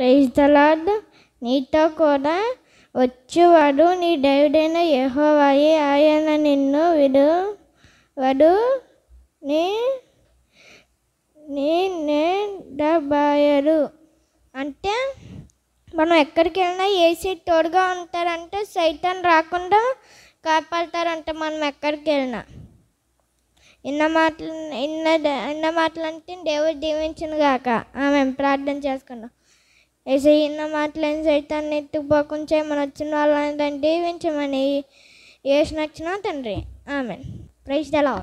praise నీతో కూడా వచ్చేవాడు నీ దేవుడైన యహోవాయి ఆయన నిన్ను విడు వడు నీ నేడబాయరు అంటే మనం ఎక్కడికి వెళ్ళినా ఏసీ తోడుగా ఉంటారంటే సైతం రాకుండా కాపాడతారంట మనం ఎక్కడికి వెళ్ళినా ఇన్న మాటలు ఇన్న ఇన్న అంటే దేవుడు దీవించను గాక ఆమె ప్రార్థన చేసుకున్నాం ఏసయ్యన్న మాట్లాడిన సైతాన్ని ఎత్తుపోకుండా చేయమని వచ్చిన వాళ్ళని దీవించమని ఏసునచ్చిన తండ్రి ఆమె ప్రైజ్ ఎలా